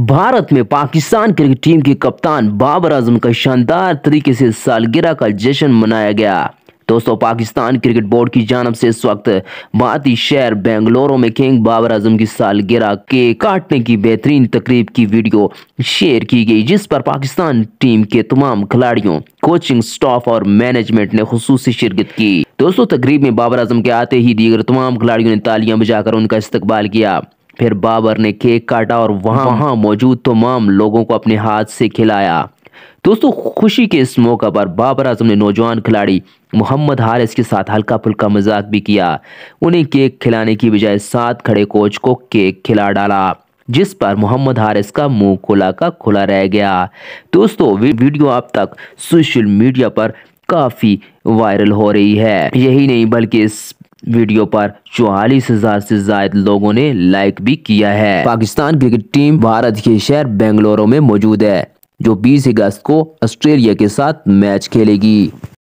भारत में Pakistan cricket team के कप्तान बाबर आजम का शानदार तरीके से सालगिरह का जश्न मनाया गया दोस्तों पाकिस्तान क्रिकेट बोर्ड की जानब से इस वक्त भारतीय शहर बेंगलोरो में किंग बाबर आजम की सालगिरह के काटने की बेहतरीन तकरीब की वीडियो शेयर की गई जिस पर पाकिस्तान टीम के तमाम खिलाड़ियों कोचिंग स्टाफ और मैनेजमेंट ने खसूस शिरकत की दोस्तों तकरीब में बाबर आजम के आते ही दीगर तमाम खिलाड़ियों ने तालियां बजाकर उनका इस्तकबाल किया फिर बाबर ने केक काटा और वहां हाँ। वहां मौजूद तमाम लोगों को अपने हाथ से खिलाया दोस्तों खुशी के इस मौका पर बाबर आजम ने नौजवान खिलाड़ी मोहम्मद हारिस के साथ हल्का फुल्का मजाक भी किया उन्हें केक खिलाने की बजाय साथ खड़े कोच को केक खिला डाला जिस पर मोहम्मद हारिस का मुंह खुला का खुला रह गया दोस्तों वीडियो अब तक सोशल मीडिया पर काफ़ी वायरल हो रही है यही नहीं बल्कि इस वीडियो पर चौवालीस हजार ऐसी ज्यादा लोगों ने लाइक भी किया है पाकिस्तान क्रिकेट टीम भारत के शहर बेंगलोरों में मौजूद है जो 20 अगस्त को ऑस्ट्रेलिया के साथ मैच खेलेगी